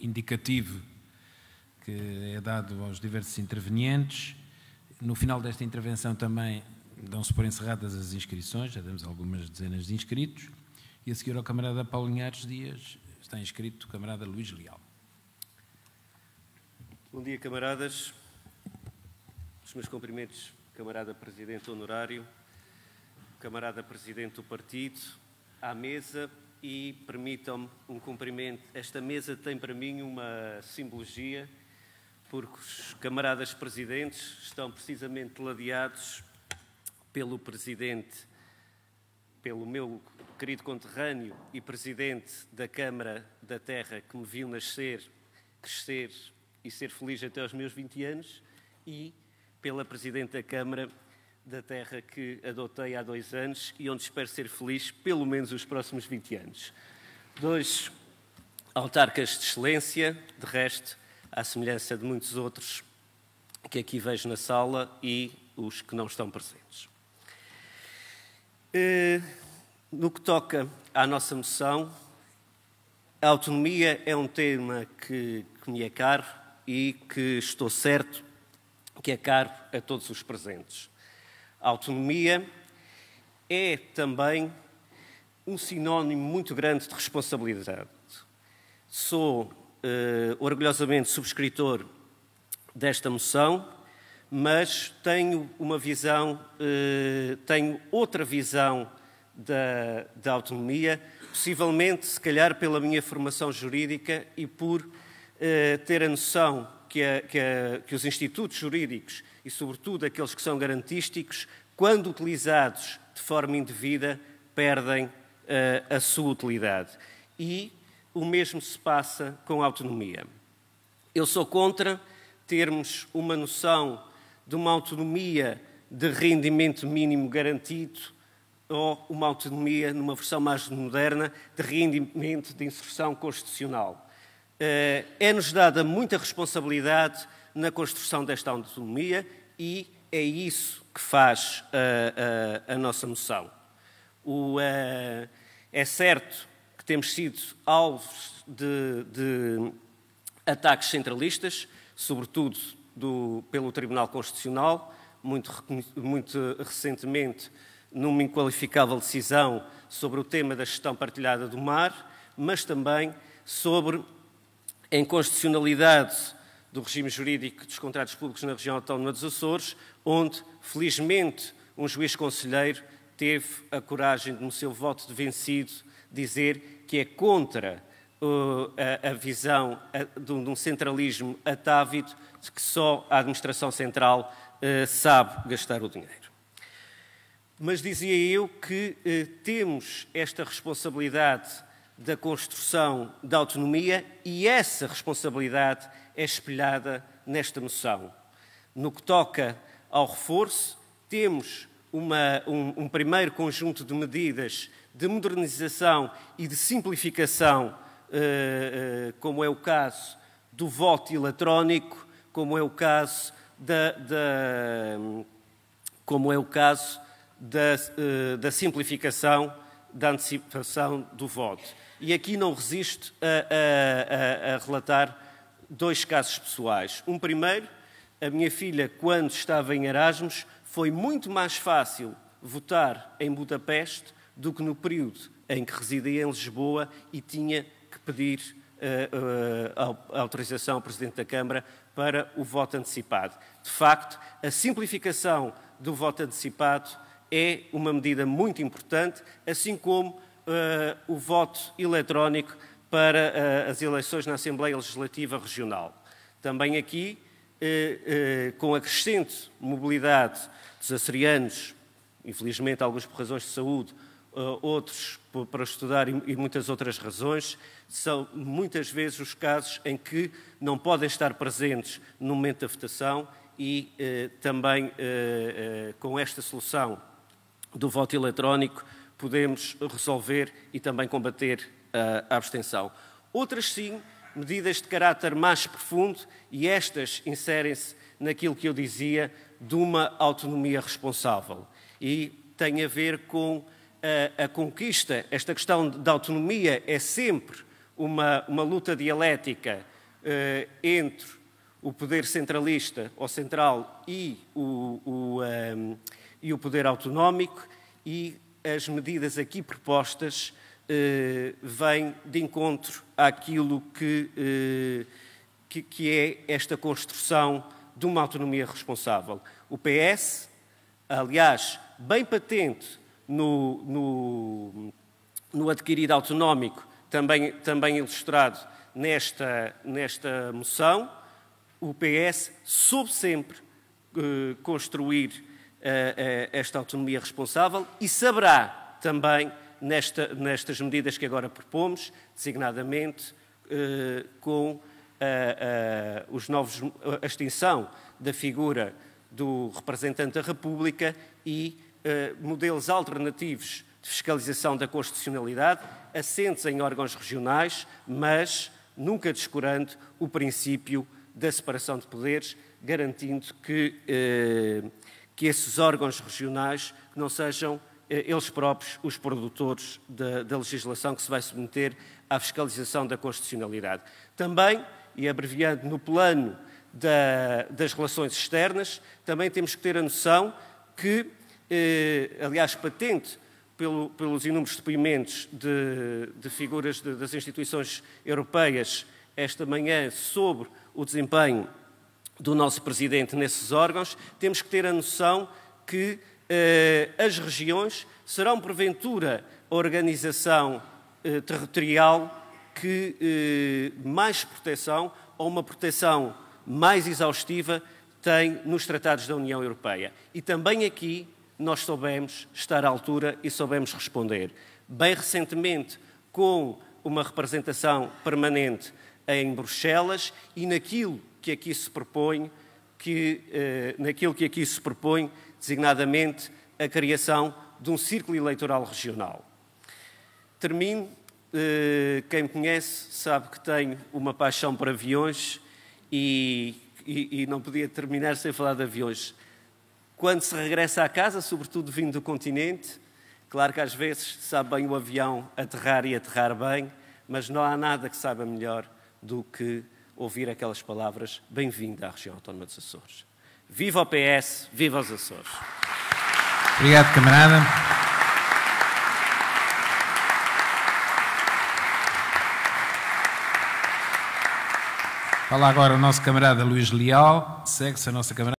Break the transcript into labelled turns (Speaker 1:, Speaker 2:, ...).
Speaker 1: indicativo que é dado aos diversos intervenientes. No final desta intervenção também dão-se por encerradas as inscrições, já demos algumas dezenas de inscritos. E a seguir ao camarada Paulo Linhares Dias está inscrito o camarada Luís Leal. Bom dia, camaradas. Os meus cumprimentos, camarada Presidente Honorário, camarada Presidente do Partido, à mesa, e permitam-me um cumprimento. Esta mesa tem para mim uma simbologia, porque os camaradas presidentes estão precisamente ladeados pelo presidente, pelo meu querido conterrâneo e presidente da Câmara da Terra, que me viu nascer, crescer e ser feliz até aos meus 20 anos, e pela presidente da Câmara, da terra que adotei há dois anos e onde espero ser feliz pelo menos os próximos 20 anos. Dois autarcas de excelência, de resto, à semelhança de muitos outros que aqui vejo na sala e os que não estão presentes. Eh, no que toca à nossa moção, a autonomia é um tema que, que me é caro e que estou certo que é caro a todos os presentes. A autonomia é também um sinónimo muito grande de responsabilidade. Sou eh, orgulhosamente subscritor desta moção, mas tenho uma visão, eh, tenho outra visão da, da, autonomia, possivelmente, se calhar, pela minha formação jurídica e por eh, ter a noção que, a, que, a, que os institutos jurídicos e, sobretudo, aqueles que são garantísticos, quando utilizados de forma indevida, perdem uh, a sua utilidade. E o mesmo se passa com a autonomia. Eu sou contra termos uma noção de uma autonomia de rendimento mínimo garantido ou uma autonomia, numa versão mais moderna, de rendimento de inserção constitucional. Eh, é-nos dada muita responsabilidade na construção desta autonomia e é isso que faz a, eh, a, eh, a nossa moção. O, a, é certo que temos sido alvos de, de ataques centralistas, sobretudo do, pelo Tribunal Constitucional, muito, muito recentemente numa inqualificável decisão sobre o tema da gestão partilhada do mar, mas também sobre em constitucionalidade do regime jurídico dos contratos públicos na região autónoma dos Açores, onde, felizmente, um juiz conselheiro teve a coragem de, no seu voto de vencido, dizer que é contra uh, a, a, visão de, um, de, um, centralismo atávido de que só a administração central uh, sabe gastar o dinheiro. Mas dizia eu que uh, temos esta responsabilidade da construção da autonomia e essa responsabilidade é espelhada nesta moção. No que toca ao reforço, temos uma, um, um primeiro conjunto de medidas de modernização e de simplificação, eh, eh, como é o caso do voto eletrónico, como é o caso da, da como é o caso da, eh, da simplificação da antecipação do voto. E aqui não resisto a, a, a, a relatar dois casos pessoais. Um primeiro, a minha filha, quando estava em Erasmus, foi muito mais fácil votar em Budapeste do que no período em que residia em Lisboa e tinha que pedir uh, eh, uh, eh, a autorização ao Presidente da Câmara para o voto antecipado. De facto, a simplificação do voto antecipado é uma medida muito importante, assim como uh, o voto eletrónico para uh, as eleições na Assembleia Legislativa Regional. Também aqui, uh, com a crescente mobilidade dos açorianos, infelizmente alguns por razões de saúde, outros para estudar e muitas outras razões, são muitas vezes os casos em que não podem estar presentes no momento da votação e também com esta solução do voto eletrónico podemos resolver e também combater a abstenção. Outras, sim, medidas de caráter mais profundo e estas inserem-se naquilo que eu dizia de uma autonomia responsável e tem a ver com a, a conquista. Esta questão da autonomia é sempre uma, uma luta dialética eh, entre o poder centralista ou central e o, o um, ehm, e o poder autonómico, e as medidas aqui propostas eh, vêm de encontro àquilo que, eh, que, que é esta construção de uma autonomia responsável. O PS, aliás, bem patente no, no, no adquirido autonómico, também, também ilustrado nesta, nesta moção, o PS soube sempre eh, construir eh, eh, esta autonomia responsável e saberá também, nesta, nestas medidas que agora propomos, designadamente eh, com a, a, os novos, a extinção da figura do representante da República e modelos alternativos de fiscalização da constitucionalidade, assentes em órgãos regionais, mas nunca descurando o princípio da separação de poderes, garantindo que que esses órgãos regionais não sejam eh, eles próprios os produtores da, da, legislação que se vai submeter à fiscalização da constitucionalidade. Também, e abreviando no plano da, das relações externas, também temos que ter a noção que, eh, aliás, patente pelo, pelos inúmeros depoimentos de, de figuras de, das instituições europeias esta manhã sobre o desempenho do nosso presidente nesses órgãos, temos que ter a noção que eh, as regiões serão, porventura, a organização eh, territorial que eh, mais proteção ou uma proteção mais exaustiva tem nos tratados da União Europeia. E também aqui nós soubemos estar à altura e soubemos responder. Bem recentemente, com uma representação permanente em Bruxelas e naquilo que aqui se propõe, que, eh, naquilo que aqui se propõe, designadamente a criação de um círculo eleitoral regional. Termino. Eh, quem me conhece sabe que tenho uma paixão por aviões e, e, e não podia terminar sem falar de aviões. Quando se regressa à casa, sobretudo vindo do continente, claro que às vezes sabe bem o avião aterrar e aterrar bem, mas não há nada que saiba melhor do que ouvir aquelas palavras, bem-vindo à região autónoma dos Açores. Viva o PS, viva os Açores. Obrigado, camarada. Fala agora o nosso camarada Luís Leal, segue-se a nossa camarada.